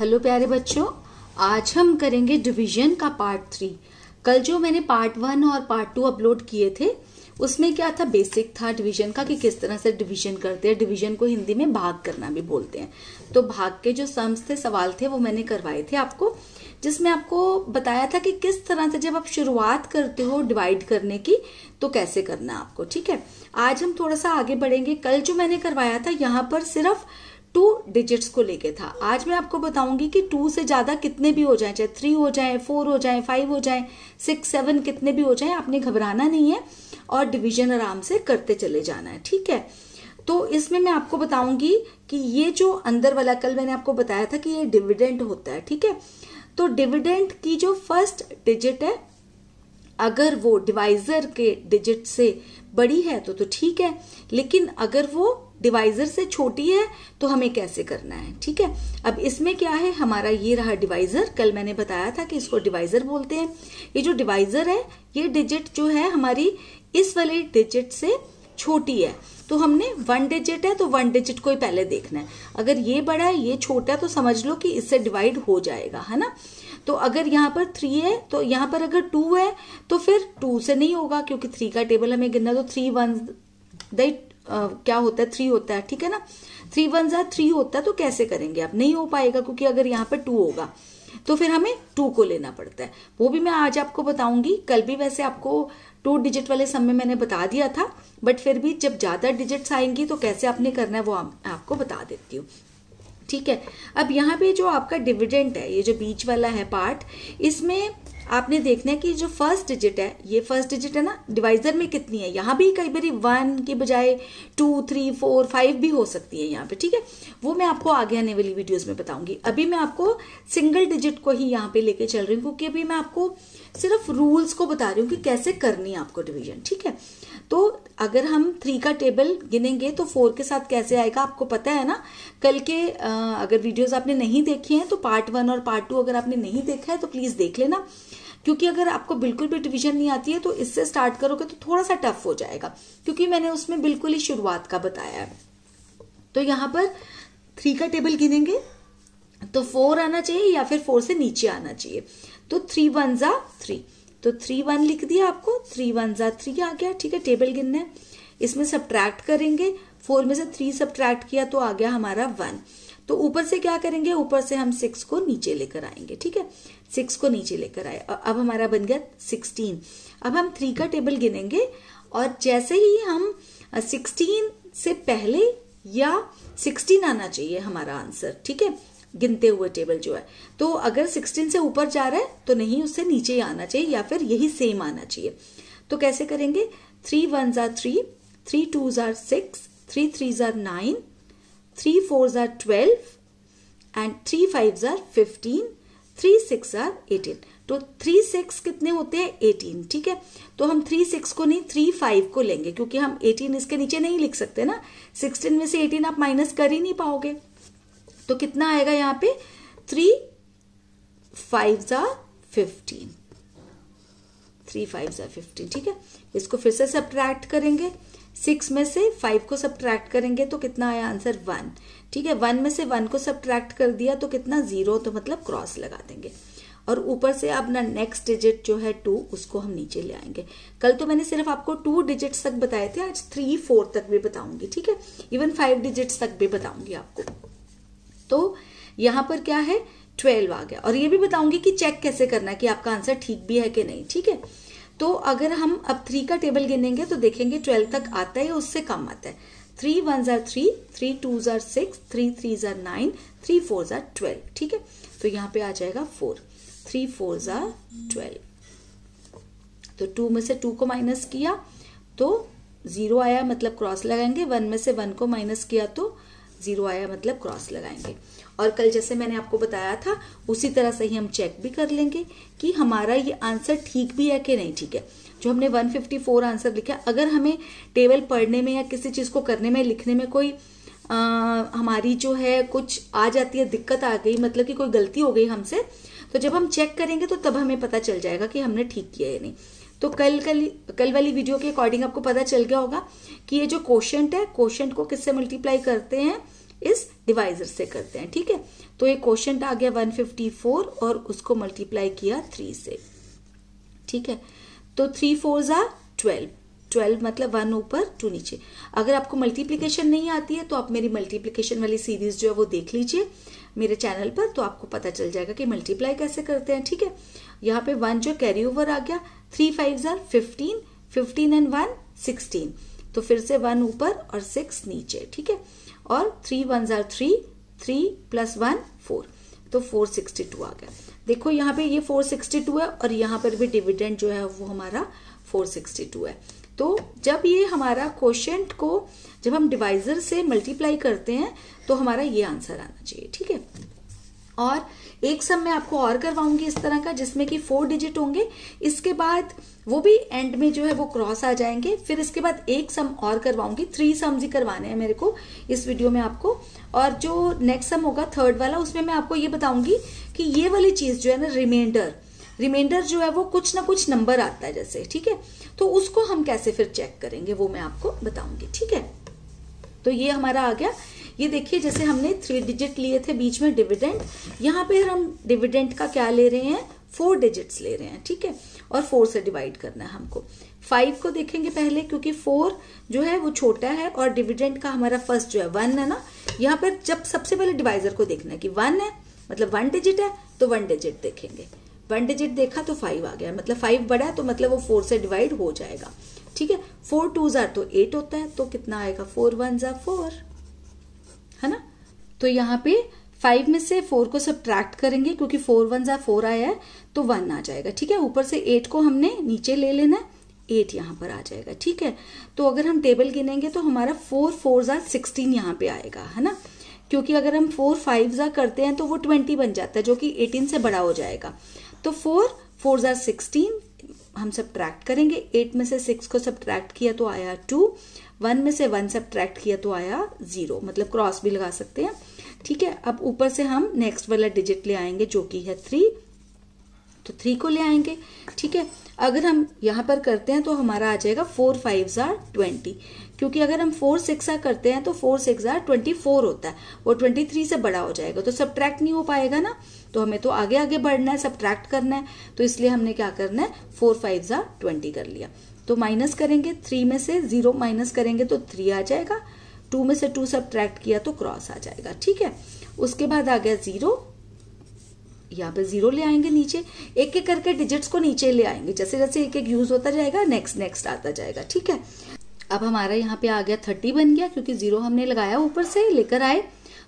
hello प्यारे बच्चों आज हम करेंगे डिवीजन का पार्ट थ्री कल जो मैंने पार्ट वन और पार्ट टू अपलोड किए थे उसमें क्या था बेसिक था डिवीजन का कि किस तरह से डिवीजन करते हैं डिवीजन को हिंदी में भाग करना भी बोलते हैं तो भाग के जो सम्स थे सवाल थे वो मैंने करवाए थे आपको जिसमें आपको बताया था कि किस तरह से जब आप शुरुआत करते हो डिवाइड करने की तो कैसे करना आपको ठीक है आज हम थोड़ा सा आगे बढ़ेंगे कल जो मैंने करवाया था यहाँ पर सिर्फ टू डिजिट्स को लेके था आज मैं आपको बताऊंगी कि टू से ज़्यादा कितने भी हो जाएं चाहे थ्री हो जाएं फोर हो जाएं फाइव हो जाएं सिक्स सेवन कितने भी हो जाएं आपने घबराना नहीं है और डिवीजन आराम से करते चले जाना है ठीक है तो इसमें मैं आपको बताऊंगी कि ये जो अंदर वाला कल मैंने आपको बताया था कि ये डिविडेंट होता है ठीक है तो डिविडेंट की जो फर्स्ट डिजिट है अगर वो डिवाइजर के डिजिट से बड़ी है तो तो ठीक है लेकिन अगर वो डिवाइजर से छोटी है तो हमें कैसे करना है ठीक है अब इसमें क्या है हमारा ये रहा डिवाइजर कल मैंने बताया था कि इसको डिवाइजर बोलते हैं ये जो डिवाइजर है ये डिजिट जो है हमारी इस वाले डिजिट से छोटी है तो हमने वन डिजिट है तो वन डिजिट को ही पहले देखना है अगर ये बड़ा है ये छोटा है तो समझ लो कि इससे डिवाइड हो जाएगा है ना तो अगर यहाँ पर थ्री है तो यहाँ पर अगर टू है तो फिर टू से नहीं होगा क्योंकि थ्री का टेबल हमें गिनना तो थ्री वन दई क्या होता है थ्री होता है ठीक है ना थ्री वन जहा थ्री होता है तो कैसे करेंगे आप नहीं हो पाएगा क्योंकि अगर यहाँ पर टू होगा तो फिर हमें टू को लेना पड़ता है वो भी मैं आज आपको बताऊंगी कल भी वैसे आपको टू डिजिट वाले सम में मैंने बता दिया था बट फिर भी जब ज़्यादा डिजिट्स आएंगी तो कैसे आपने करना है वो आ, आपको बता देती हूँ ठीक है अब यहाँ पे जो आपका डिविडेंट है ये जो बीच वाला है पार्ट इसमें आपने देखना है कि जो फर्स्ट डिजिट है ये फर्स्ट डिजिट है ना डिवाइजर में कितनी है यहाँ भी कई बार वन के बजाय टू थ्री फोर फाइव भी हो सकती है यहाँ पे ठीक है वो मैं आपको आगे आने वाली वीडियोज में बताऊंगी अभी मैं आपको सिंगल डिजिट को ही यहाँ पे लेके चल रही हूँ क्योंकि अभी मैं आपको सिर्फ रूल्स को बता रही हूँ कि कैसे करनी है आपको डिविजन ठीक है तो अगर हम थ्री का टेबल गिनेंगे तो फोर के साथ कैसे आएगा आपको पता है ना कल के अगर वीडियोस आपने नहीं देखे हैं तो पार्ट वन और पार्ट टू अगर आपने नहीं देखा है तो प्लीज़ देख लेना क्योंकि अगर आपको बिल्कुल भी डिवीजन नहीं आती है तो इससे स्टार्ट करोगे तो थोड़ा सा टफ हो जाएगा क्योंकि मैंने उसमें बिल्कुल ही शुरुआत का बताया है तो यहाँ पर थ्री का टेबल गिनेंगे तो फोर आना चाहिए या फिर फोर से नीचे आना चाहिए तो थ्री वन ज़ा थ्री तो थ्री वन लिख दिया आपको थ्री वन ज़ा थ्री आ गया ठीक है टेबल गिनना है इसमें सब्ट्रैक्ट करेंगे फोर में से थ्री सब्ट्रैक्ट किया तो आ गया हमारा वन तो ऊपर से क्या करेंगे ऊपर से हम सिक्स को नीचे लेकर आएंगे ठीक है सिक्स को नीचे लेकर आए अब हमारा बन गया सिक्सटीन अब हम थ्री का टेबल गिनेंगे और जैसे ही हम सिक्सटीन से पहले या सिक्सटीन आना चाहिए हमारा आंसर ठीक है गिनते हुए टेबल जो है तो अगर सिक्सटीन से ऊपर जा रहा है तो नहीं उससे नीचे ही आना चाहिए या फिर यही सेम आना चाहिए तो कैसे करेंगे थ्री वन जार थ्री थ्री टू जार सिक्स थ्री थ्री जार नाइन थ्री फोर जार ट्वेल्व एंड थ्री फाइव जार फिफ्टीन थ्री सिक्स जार एटीन तो थ्री सिक्स कितने होते हैं एटीन ठीक है तो हम थ्री सिक्स को नहीं थ्री फाइव को लेंगे क्योंकि हम एटीन इसके नीचे नहीं लिख सकते ना सिक्सटीन में से एटीन आप माइनस कर ही नहीं पाओगे तो कितना आएगा यहाँ पे थ्री फाइव ज़ा फिफ्टीन थ्री फाइव ज़ा फिफ्टीन ठीक है इसको फिर से सब्ट्रैक्ट करेंगे सिक्स में से फाइव को सब्ट्रैक्ट करेंगे तो कितना आया आंसर वन ठीक है वन में से वन को सब्ट्रैक्ट कर दिया तो कितना जीरो तो मतलब क्रॉस लगा देंगे और ऊपर से अपना नेक्स्ट डिजिट जो है टू उसको हम नीचे ले आएंगे कल तो मैंने सिर्फ आपको टू डिजिट्स तक बताए थे आज थ्री फोर तक भी बताऊंगी ठीक है इवन फाइव डिजिट्स तक भी बताऊंगी आपको तो यहाँ पर क्या है ट्वेल्व आ गया और ये भी बताऊंगी कि चेक कैसे करना है कि आपका आंसर ठीक भी है कि नहीं ठीक है तो अगर हम अब थ्री का टेबल गिनेंगे तो देखेंगे ट्वेल्व तक आता है उससे कम आता है थ्री वन जार थ्री थ्री टू जार सिक्स थ्री थ्री जार नाइन थ्री फोर जार ट्वेल्व ठीक है तो यहाँ पे आ जाएगा फोर थ्री फोर जार ट्वेल्व तो टू में से टू को माइनस किया तो जीरो आया मतलब क्रॉस लगाएंगे वन में से वन को माइनस किया तो जीरो आया मतलब क्रॉस लगाएंगे और कल जैसे मैंने आपको बताया था उसी तरह से ही हम चेक भी कर लेंगे कि हमारा ये आंसर ठीक भी है कि नहीं ठीक है जो हमने 154 आंसर लिखा अगर हमें टेबल पढ़ने में या किसी चीज़ को करने में लिखने में कोई आ, हमारी जो है कुछ आ जाती है दिक्कत आ गई मतलब कि कोई गलती हो गई हमसे तो जब हम चेक करेंगे तो तब हमें पता चल जाएगा कि हमने ठीक किया या नहीं तो कल कल कल वाली वीडियो के अकॉर्डिंग आपको पता चल गया होगा कि ये जो क्वेश्चन है क्वेश्चन को किससे मल्टीप्लाई करते हैं इस डिवाइजर से करते हैं ठीक है तो ये क्वेश्चन आ गया 154 और उसको मल्टीप्लाई किया थ्री से ठीक है तो थ्री फोर ज़ा ट्वेल्व ट्वेल्व मतलब वन ऊपर टू नीचे अगर आपको मल्टीप्लीकेशन नहीं आती है तो आप मेरी मल्टीप्लीकेशन वाली सीरीज जो है वो देख लीजिए मेरे चैनल पर तो आपको पता चल जाएगा कि मल्टीप्लाई कैसे करते हैं ठीक है यहाँ पे वन जो कैरी ओवर आ गया थ्री फाइव ज़ार fifteen fifteen and one sixteen तो फिर से वन ऊपर और सिक्स नीचे ठीक है और थ्री वन ज़ार three three plus one four तो फोर सिक्सटी टू आ गया देखो यहाँ पे ये फोर सिक्सटी टू है और यहाँ पर भी डिविडेंड जो है वो हमारा फोर सिक्सटी टू है तो जब ये हमारा क्वेश्चन को जब हम डिवाइजर से मल्टीप्लाई करते हैं तो हमारा ये आंसर आना चाहिए ठीक है और एक सम मैं आपको और करवाऊंगी इस तरह का जिसमें कि फोर डिजिट होंगे इसके बाद वो भी एंड में जो है वो क्रॉस आ जाएंगे फिर इसके बाद एक सम और करवाऊंगी थ्री सम्स ही करवाने हैं मेरे को इस वीडियो में आपको और जो नेक्स्ट सम होगा थर्ड वाला उसमें मैं आपको ये बताऊंगी कि ये वाली चीज़ जो है ना रिमाइंडर रिमाइंडर जो है वो कुछ ना कुछ नंबर आता है जैसे ठीक है तो उसको हम कैसे फिर चेक करेंगे वो मैं आपको बताऊंगी ठीक है तो ये हमारा आ गया ये देखिए जैसे हमने थ्री डिजिट लिए थे बीच में डिविडेंड यहाँ पे हम डिविडेंड का क्या ले रहे हैं फोर डिजिट्स ले रहे हैं ठीक है और फोर से डिवाइड करना है हमको फाइव को देखेंगे पहले क्योंकि फोर जो है वो छोटा है और डिविडेंड का हमारा फर्स्ट जो है वन है ना यहाँ पर जब सबसे पहले डिवाइजर को देखना है कि वन है मतलब वन डिजिट है तो वन डिजिट देखेंगे वन डिजिट देखा तो फाइव आ गया मतलब फाइव बड़ा है तो मतलब वो फोर से डिवाइड हो जाएगा ठीक है फोर टू जार तो एट होता है तो कितना आएगा फोर वन जार फोर तो यहाँ पे फाइव में से फोर को सब्ट्रैक्ट करेंगे क्योंकि फोर वन ज़ा फोर आया है तो वन आ जाएगा ठीक है ऊपर से एट को हमने नीचे ले लेना है एट यहाँ पर आ जाएगा ठीक है तो अगर हम टेबल गिनेंगे तो हमारा फोर फोर ज़ार सिक्सटीन यहाँ पे आएगा है ना क्योंकि अगर हम फोर फाइव ज़ा करते हैं तो वो ट्वेंटी बन जाता है जो कि एटीन से बड़ा हो जाएगा तो फोर फोर ज़ार सिक्सटीन हम सब ट्रैक्ट करेंगे एट में से सिक्स को सब ट्रैक्ट किया तो आया टू वन में से वन सब ट्रैक्ट किया तो आया ज़ीरो मतलब क्रॉस भी लगा सकते हैं ठीक है अब ऊपर से हम नेक्स्ट वाला डिजिट ले आएंगे जो कि है थ्री तो थ्री को ले आएंगे ठीक है अगर हम यहां पर करते हैं तो हमारा आ जाएगा फोर फाइव ज़ार ट्वेंटी क्योंकि अगर हम फोर सिक्स आर करते हैं तो four six are twenty four होता है वो ट्वेंटी थ्री से बड़ा हो जाएगा तो सब्ट्रैक्ट नहीं हो पाएगा ना तो हमें तो आगे आगे बढ़ना है सब करना है तो इसलिए हमने क्या करना है फोर फाइव ज़ार ट्वेंटी कर लिया तो माइनस करेंगे थ्री में से ज़ीरो माइनस करेंगे तो थ्री आ जाएगा टू में से टू सब किया तो क्रॉस आ जाएगा ठीक है उसके बाद आ गया जीरो यहाँ पे जीरो ले आएंगे नीचे एक एक करके डिजिट्स को नीचे ले आएंगे जैसे जैसे एक एक यूज होता जाएगा नेक्स्ट नेक्स्ट आता जाएगा ठीक है अब हमारा यहाँ पे आ गया थर्टी बन गया क्योंकि जीरो हमने लगाया ऊपर से लेकर आए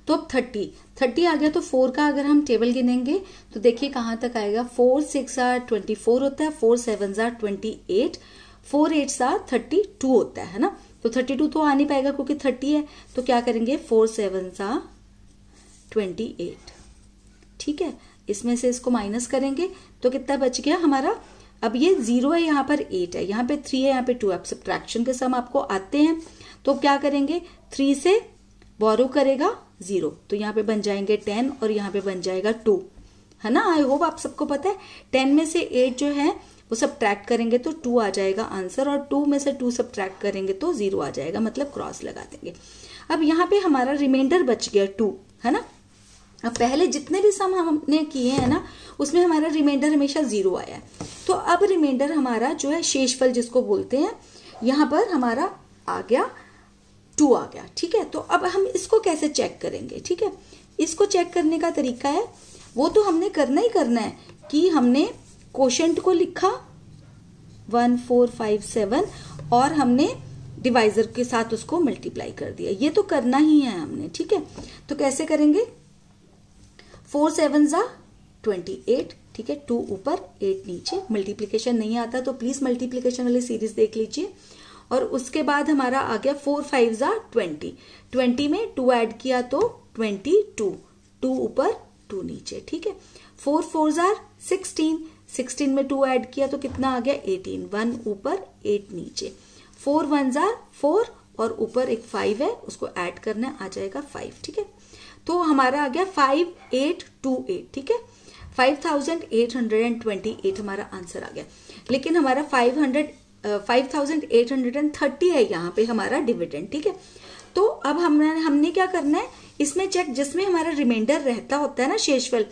तो अब थर्टी थर्टी आ गया तो फोर का अगर हम टेबल गिनेंगे तो देखिए कहाँ तक आएगा four six are twenty four होता है four seven are twenty eight four eights are thirty two होता है ना तो थर्टी टू तो आ नहीं पाएगा क्योंकि थर्टी है तो क्या करेंगे फोर सेवन सा ट्वेंटी एट ठीक है इसमें से इसको माइनस करेंगे तो कितना बच गया हमारा अब ये जीरो है यहाँ पर एट है यहाँ पे थ्री है यहाँ पे टू अब सब्ट्रैक्शन के सम आपको आते हैं तो क्या करेंगे थ्री से बोरो करेगा जीरो तो यहाँ पे बन जाएंगे टेन और यहाँ पे बन जाएगा टू है ना आई होप आप सबको पता है टेन में से एट जो है वो सब ट्रैक करेंगे तो टू आ जाएगा आंसर और टू में से टू सब ट्रैक करेंगे तो जीरो आ जाएगा मतलब क्रॉस लगा देंगे अब यहाँ पे हमारा रिमाइंडर बच गया टू है ना अब पहले जितने भी सम हमने किए हैं ना उसमें हमारा रिमाइंडर हमेशा जीरो आया है तो अब रिमाइंडर हमारा जो है शेषफल जिसको बोलते हैं यहाँ पर हमारा आ गया टू आ गया ठीक है तो अब हम इसको कैसे चेक करेंगे ठीक है इसको चेक करने का तरीका है वो तो हमने करना ही करना है कि हमने क्वेश्चन को लिखा वन फोर फाइव सेवन और हमने डिवाइजर के साथ उसको मल्टीप्लाई कर दिया ये तो करना ही है हमने ठीक है तो कैसे करेंगे फोर सेवन ज़ा ट्वेंटी एट ठीक है टू ऊपर एट नीचे मल्टीप्लीकेशन नहीं आता तो प्लीज मल्टीप्लीकेशन वाली सीरीज देख लीजिए और उसके बाद हमारा आ गया फोर फाइव ज़ा ट्वेंटी ट्वेंटी में टू ऐड किया तो ट्वेंटी टू टू ऊपर टू नीचे ठीक है फोर फोर ज़ार सिक्सटीन 16 में 2 ऐड किया तो कितना आ गया 18 वन ऊपर एट नीचे फोर वन जार फोर और ऊपर एक फाइव है उसको ऐड करने आ जाएगा फाइव ठीक है तो हमारा आ गया फाइव एट टू एट ठीक है five thousand eight hundred and twenty eight हमारा आंसर आ गया लेकिन हमारा five hundred five thousand eight hundred and thirty है यहाँ पे हमारा डिविडेंड ठीक है तो अब हमने हमने क्या करना है इसमें चेक जिसमें हमारा रिमाइंडर रहता होता है ना शेषफल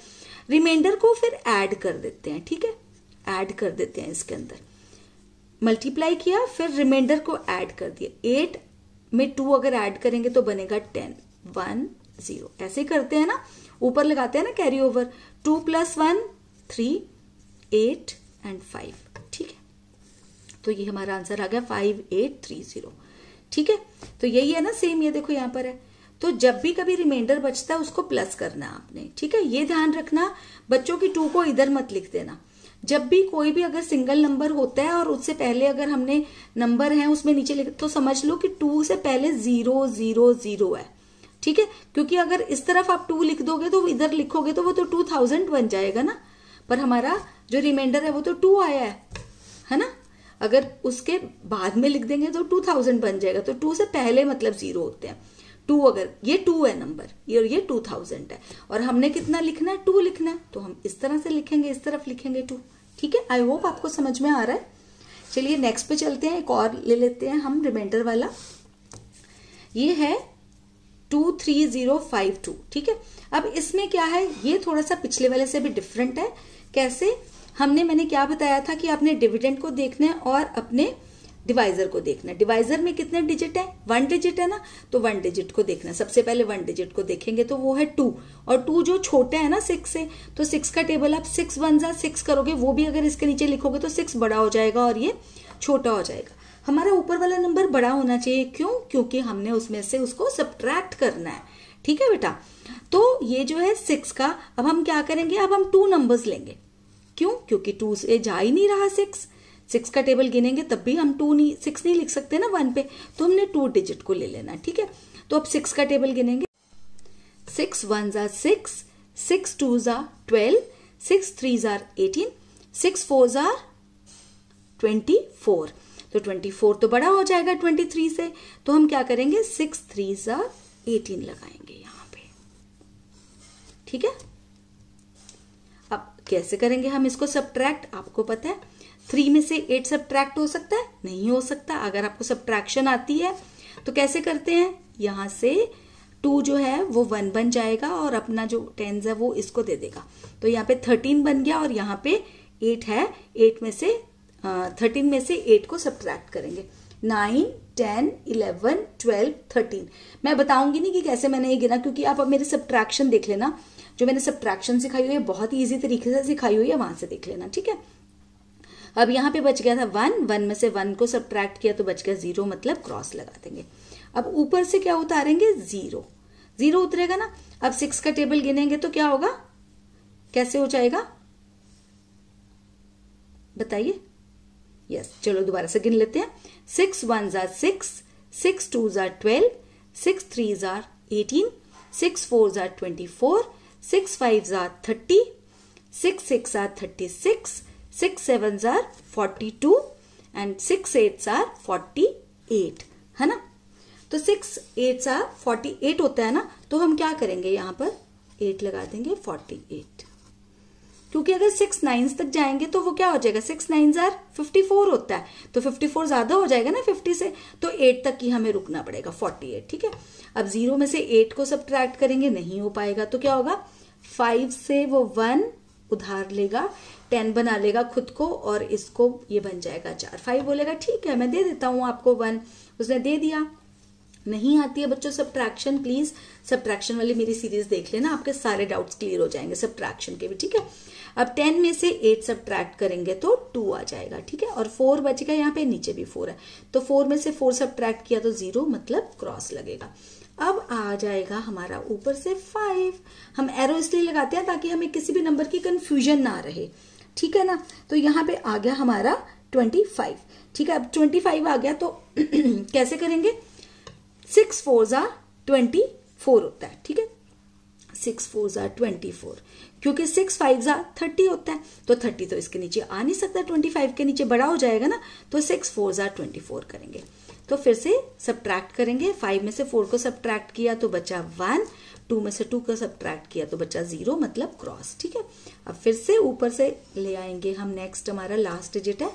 रिमाइंडर को फिर ऐड कर देते हैं ठीक है ऐड कर देते हैं इसके अंदर मल्टीप्लाई किया फिर रिमाइंडर को ऐड कर दिया एट में टू अगर ऐड करेंगे तो बनेगा टेन वन जीरो ऐसे करते हैं ना ऊपर लगाते हैं ना carry over two plus one three eight and five ठीक है तो ये हमारा आंसर आ गया फाइव एट थ्री जीरो ठीक है तो यही है ना सेम ये देखो यहां पर है तो जब भी कभी रिमाइंडर बचता है उसको प्लस करना आपने ठीक है ये ध्यान रखना बच्चों की टू को इधर मत लिख देना जब भी कोई भी अगर सिंगल नंबर होता है और उससे पहले अगर हमने नंबर है उसमें नीचे लिख तो समझ लो कि टू से पहले जीरो जीरो जीरो है ठीक है क्योंकि अगर इस तरफ आप टू लिख दोगे तो इधर लिखोगे तो वो तो टू थाउजेंड बन जाएगा ना पर हमारा जो रिमाइंडर है वो तो टू आया है है ना अगर उसके बाद में लिख देंगे तो टू थाउजेंड बन जाएगा तो टू से पहले मतलब जीरो होते हैं टू अगर ये टू है नंबर ये और ये टू थाउजेंड है और हमने कितना लिखना है टू लिखना है तो हम इस तरह से लिखेंगे इस तरफ लिखेंगे टू ठीक है आई होप आपको समझ में आ रहा है चलिए नेक्स्ट पे चलते हैं एक और ले लेते हैं हम रिमाइंडर वाला ये है two three zero five two ठीक है अब इसमें क्या है ये थोड़ा सा पिछले वाले से भी डिफरेंट है कैसे हमने मैंने क्या बताया था कि आपने डिविडेंड को देखना है और अपने डिवाइजर को देखना डिवाइजर में कितने डिजिट है वन डिजिट है ना तो वन डिजिट को देखना सबसे पहले वन डिजिट को देखेंगे तो वो है टू और टू जो छोटा है ना सिक्स से तो सिक्स का टेबल आप सिक्स वन जा सिक्स करोगे वो भी अगर इसके नीचे लिखोगे तो सिक्स बड़ा हो जाएगा और ये छोटा हो जाएगा हमारा ऊपर वाला नंबर बड़ा होना चाहिए क्यों क्योंकि हमने उसमें से उसको सब्ट्रैक्ट करना है ठीक है बेटा तो ये जो है सिक्स का अब हम क्या करेंगे अब हम टू नंबर्स लेंगे क्यों क्योंकि टू से जा ही नहीं रहा सिक्स सिक्स का टेबल गिनेंगे तब भी हम टू नहीं सिक्स नहीं लिख सकते ना वन पे तो हमने टू डिजिट को ले लेना ठीक है तो अब सिक्स का टेबल गिनेंगे सिक्स वन जार सिक्स सिक्स टू जार ट्वेल्व सिक्स थ्री जार एटीन सिक्स फोर जार ट्वेंटी फोर तो ट्वेंटी फोर तो बड़ा हो जाएगा ट्वेंटी थ्री से तो हम क्या करेंगे सिक्स थ्री जार एटीन लगाएंगे यहाँ पे ठीक है कैसे करेंगे हम इसको सब्ट्रैक्ट आपको पता है थ्री में से एट सब्ट्रैक्ट हो सकता है नहीं हो सकता अगर आपको सब्ट्रैक्शन आती है तो कैसे करते हैं यहाँ से टू जो है वो वन बन जाएगा और अपना जो टेंस है वो इसको दे देगा तो यहाँ पे थर्टीन बन गया और यहाँ पे एट है एट में से थर्टीन में से एट को सब्ट्रैक्ट करेंगे nine ten eleven twelve thirteen मैं बताऊंगी नहीं कि कैसे मैंने ये गिना क्योंकि आप अब मेरे सब्ट्रैक्शन देख लेना जो मैंने सब्ट्रैक्शन सिखाई हुई है बहुत ही ईजी तरीके से सिखाई हुई है वहां से देख लेना ठीक है अब यहाँ पे बच गया था वन वन में से वन को सब्ट्रैक्ट किया तो बच गया जीरो मतलब क्रॉस लगा देंगे अब ऊपर से क्या उतारेंगे जीरो जीरो उतरेगा ना अब सिक्स का टेबल गिनेंगे तो क्या होगा कैसे हो जाएगा बताइए यस चलो दोबारा से गिन लेते हैं सिक्स वन जार सिक्स सिक्स टू जार ट्वेल्व सिक्स थ्री जार एटीन सिक्स फोर जार ट्वेंटी फोर सिक्स फाइव जार thirty six six are thirty six six seven जार forty two and six eights are forty eight है ना तो six eights are forty eight होता है ना तो हम क्या करेंगे यहाँ पर एट लगा देंगे फोर्टी एट क्योंकि अगर सिक्स नाइन्स तक जाएंगे तो वो क्या हो जाएगा six nines are fifty four होता है तो फिफ्टी फोर ज्यादा हो जाएगा ना फिफ्टी से तो एट तक ही हमें रुकना पड़ेगा फोर्टी एट ठीक है अब जीरो में से एट को सब करेंगे नहीं हो पाएगा तो क्या होगा फाइव से वो वन उधार लेगा टेन बना लेगा खुद को और इसको ये बन जाएगा चार फाइव बोलेगा ठीक है मैं दे देता हूँ आपको वन उसने दे दिया नहीं आती है बच्चों सब्ट्रैक्शन प्लीज सब्ट्रैक्शन वाली मेरी सीरीज देख लेना आपके सारे डाउट्स क्लियर हो जाएंगे सब्ट्रैक्शन के भी ठीक है अब टेन में से एट सब्ट्रैक्ट करेंगे तो टू आ जाएगा ठीक है और फोर बचेगा यहाँ पे नीचे भी फोर है तो फोर में से फोर सब्ट्रैक्ट किया तो जीरो मतलब क्रॉस लगेगा अब आ जाएगा हमारा ऊपर से फाइव हम एरो इसलिए लगाते हैं ताकि हमें किसी भी नंबर की कंफ्यूजन ना रहे ठीक है ना तो यहाँ पे आ गया हमारा ट्वेंटी फाइव ठीक है अब ट्वेंटी फाइव आ गया तो कैसे करेंगे सिक्स फोर जार ट्वेंटी फोर होता है ठीक है सिक्स फोर जार ट्वेंटी फोर क्योंकि सिक्स फाइव जार थर्टी होता है तो थर्टी तो इसके नीचे आ नहीं सकता ट्वेंटी फाइव के नीचे बड़ा हो जाएगा ना तो सिक्स फोर जार ट्वेंटी फोर करेंगे तो फिर से सब्ट्रैक्ट करेंगे फाइव में से फोर को सब्ट्रैक्ट किया तो बचा वन टू में से टू को सब्ट्रैक्ट किया तो बचा जीरो मतलब क्रॉस ठीक है अब फिर से ऊपर से ले आएंगे हम नेक्स्ट हमारा लास्ट डिजिट है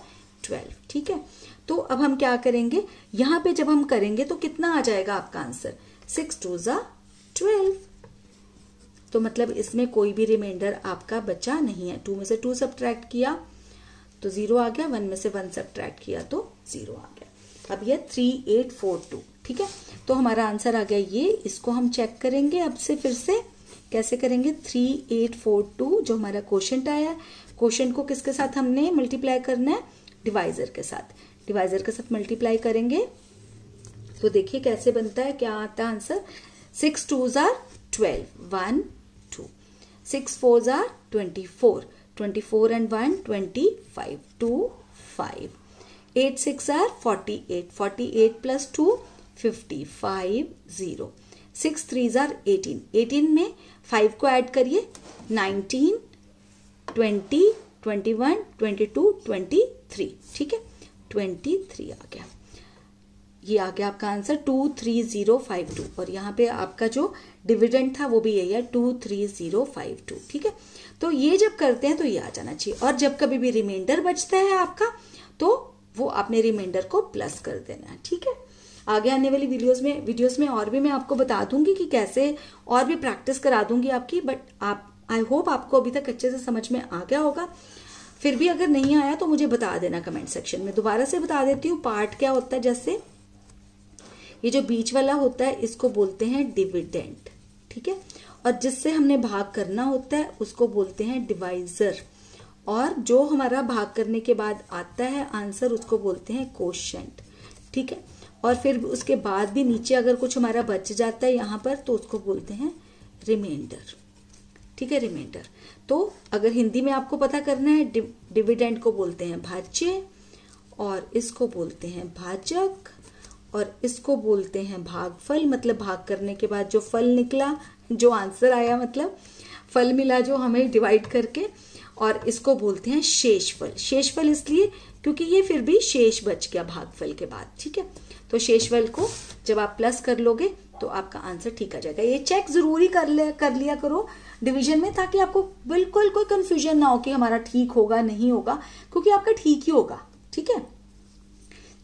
ट्वेल्व ठीक है तो अब हम क्या करेंगे यहां पे जब हम करेंगे तो कितना आ जाएगा आपका आंसर सिक्स टू जा ट्वेल्व तो मतलब इसमें कोई भी रिमाइंडर आपका बचा नहीं है टू में से टू सब्ट्रैक्ट किया तो जीरो आ गया वन में से वन सब्ट्रैक्ट किया तो जीरो आ गया अब यह थ्री एट फोर टू ठीक है तो हमारा आंसर आ गया ये इसको हम चेक करेंगे अब से फिर से कैसे करेंगे थ्री एट फोर टू जो हमारा क्वेश्चन आया क्वेश्चन को किसके साथ हमने मल्टीप्लाई करना है डिवाइजर के साथ डिवाइजर के साथ मल्टीप्लाई करेंगे तो देखिए कैसे बनता है क्या आता है आंसर सिक्स टू जार twelve one two six four जार twenty four twenty four and one twenty five two five eight six are forty eight forty eight plus two fifty five zero six three ज़ार eighteen eighteen में five को add करिए nineteen twenty twenty one twenty two twenty three ठीक है twenty three आ गया ये आ गया आपका answer two three zero five two और यहाँ पे आपका जो डिविडेंड था वो भी यही है two three zero five two ठीक है तो ये जब करते हैं तो ये आ जाना चाहिए और जब कभी भी रिमाइंडर बचता है आपका तो वो आपने रिमाइंडर को प्लस कर देना है ठीक है आगे आने वाली वीडियोस में वीडियोस में और भी मैं आपको बता दूंगी कि कैसे और भी प्रैक्टिस करा दूंगी आपकी बट आप आई होप आपको अभी तक अच्छे से समझ में आ गया होगा फिर भी अगर नहीं आया तो मुझे बता देना कमेंट सेक्शन में दोबारा से बता देती हूँ पार्ट क्या होता है जैसे ये जो बीच वाला होता है इसको बोलते हैं डिविडेंट ठीक है और जिससे हमने भाग करना होता है उसको बोलते हैं डिवाइजर और जो हमारा भाग करने के बाद आता है आंसर उसको बोलते हैं क्वेश्चन ठीक है और फिर उसके बाद भी नीचे अगर कुछ हमारा बच जाता है यहाँ पर तो उसको बोलते हैं रिमाइंडर ठीक है रिमाइंडर तो अगर हिंदी में आपको पता करना है डिविडेंड को बोलते हैं भाज्य और इसको बोलते हैं भाजक और इसको बोलते हैं भागफल मतलब भाग करने के बाद जो फल निकला जो आंसर आया मतलब फल मिला जो हमें डिवाइड करके और इसको बोलते हैं शेष फल शेष फल इसलिए क्योंकि ये फिर भी शेष बच गया भागफल के बाद ठीक है तो शेष फल को जब आप प्लस कर लोगे तो आपका आंसर ठीक आ जाएगा ये चेक जरूरी कर ले कर लिया करो डिवीजन में ताकि आपको बिल्कुल कोई कंफ्यूजन ना हो कि हमारा ठीक होगा नहीं होगा क्योंकि आपका ठीक ही होगा ठीक है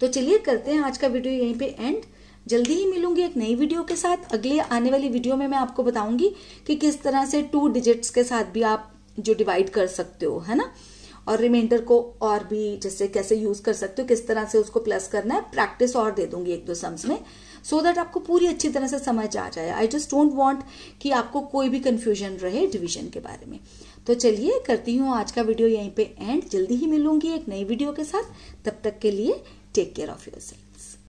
तो चलिए करते हैं आज का वीडियो यहीं पे एंड जल्दी ही मिलूंगी एक नई वीडियो के साथ अगले आने वाली वीडियो में मैं आपको बताऊंगी कि किस तरह से टू डिजिट्स के साथ भी आप जो डिवाइड कर सकते हो है ना और रिमाइंडर को और भी जैसे कैसे यूज कर सकते हो किस तरह से उसको प्लस करना है प्रैक्टिस और दे दूंगी एक दो सम्स में सो so दैट आपको पूरी अच्छी तरह से समझ आ जाए आई जस्ट डोंट वॉन्ट कि आपको कोई भी कन्फ्यूजन रहे डिविजन के बारे में तो चलिए करती हूँ आज का वीडियो यहीं पे एंड जल्दी ही मिलूंगी एक नई वीडियो के साथ तब तक के लिए take care of your self